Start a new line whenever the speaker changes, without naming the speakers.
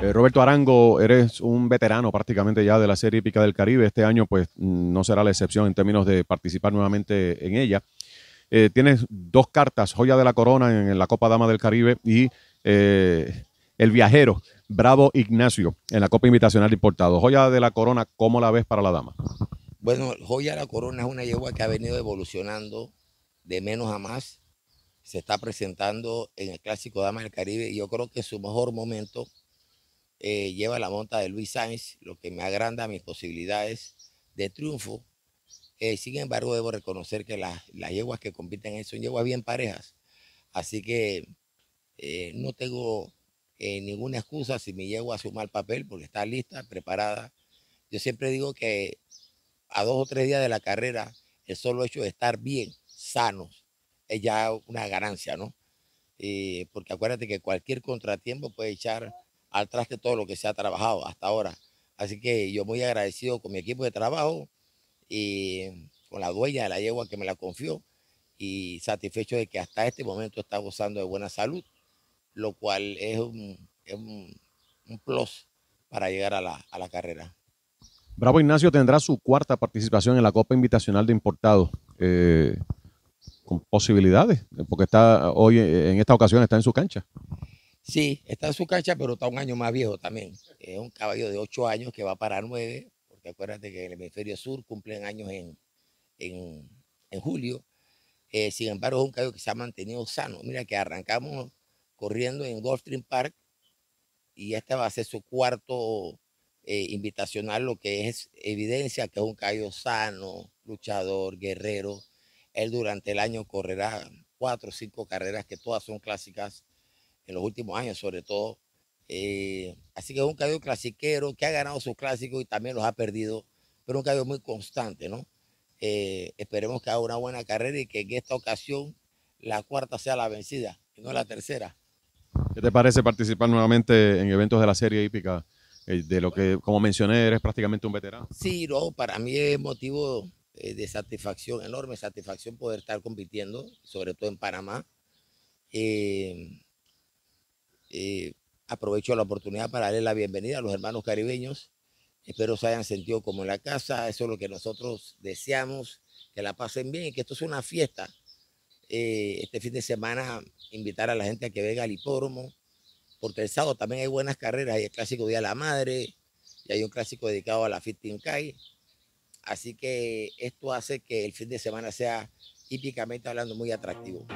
Eh, Roberto Arango, eres un veterano prácticamente ya de la Serie Hípica del Caribe. Este año, pues, no será la excepción en términos de participar nuevamente en ella. Eh, tienes dos cartas, Joya de la Corona en, la Copa Dama del Caribe y eh, El Viajero, Bravo Ignacio, en la Copa Invitacional Importado. Joya de la Corona, ¿cómo la ves para la dama?
Bueno, Joya de la Corona es una yegua que ha venido evolucionando de menos a más. Se está presentando en el Clásico Dama del Caribe y yo creo que su mejor momento eh, lleva la monta de Luis Sainz, lo que me agranda mis posibilidades de triunfo. Eh, sin embargo, debo reconocer que las, las yeguas que compiten eso son yeguas bien parejas. Así que eh, no tengo ninguna excusa si mi yegua hace un mal papel porque está lista, preparada. Yo siempre digo que a dos o tres días de la carrera, el solo hecho de estar bien, sanos, es ya una ganancia, ¿no? porque acuérdate que cualquier contratiempo puede echar atrás de todo lo que se ha trabajado hasta ahora. Así que yo muy agradecido con mi equipo de trabajo y con la dueña de la yegua que me la confió y satisfecho de que hasta este momento está gozando de buena salud, lo cual es un, plus para llegar a la, carrera.
Bravo Ignacio tendrá su cuarta participación en la Copa Invitacional de Importados. Eh, con posibilidades, porque está hoy eh, en esta ocasión está en su cancha.
Sí, está en su cancha, pero está un año más viejo también. Es un caballo de ocho años que va para nueve, porque acuérdate que el hemisferio sur cumplen años en, en, julio. Eh, sin embargo, es un caballo que se ha mantenido sano. Mira que arrancamos corriendo en Gulfstream Park y este va a ser su cuarto eh, invitacional, lo que es evidencia que es un caballo sano, luchador, guerrero. Él durante el año correrá cuatro o cinco carreras que todas son clásicas en los últimos años, sobre todo. Eh, así que es un caballo clasiquero que ha ganado sus clásicos y también los ha perdido, pero un caballo muy constante, ¿no? Eh, esperemos que haga una buena carrera y que en esta ocasión la cuarta sea la vencida no la tercera.
¿Qué te parece participar nuevamente en eventos de la serie hípica? Eh, de lo que, como mencioné, eres prácticamente un veterano.
Sí, no, para mí es motivo de satisfacción, enorme satisfacción poder estar compitiendo, sobre todo en Panamá. Eh, eh, aprovecho la oportunidad para darle la bienvenida a los hermanos caribeños. Espero se hayan sentido como en la casa. Eso es lo que nosotros deseamos, que la pasen bien y que esto sea una fiesta. Eh, este fin de semana invitar a la gente a que venga al hipódromo, porque el sábado también hay buenas carreras. Hay el clásico Día de la Madre y hay un clásico dedicado a la Fitting Kai. Así que esto hace que el fin de semana sea típicamente hablando muy atractivo.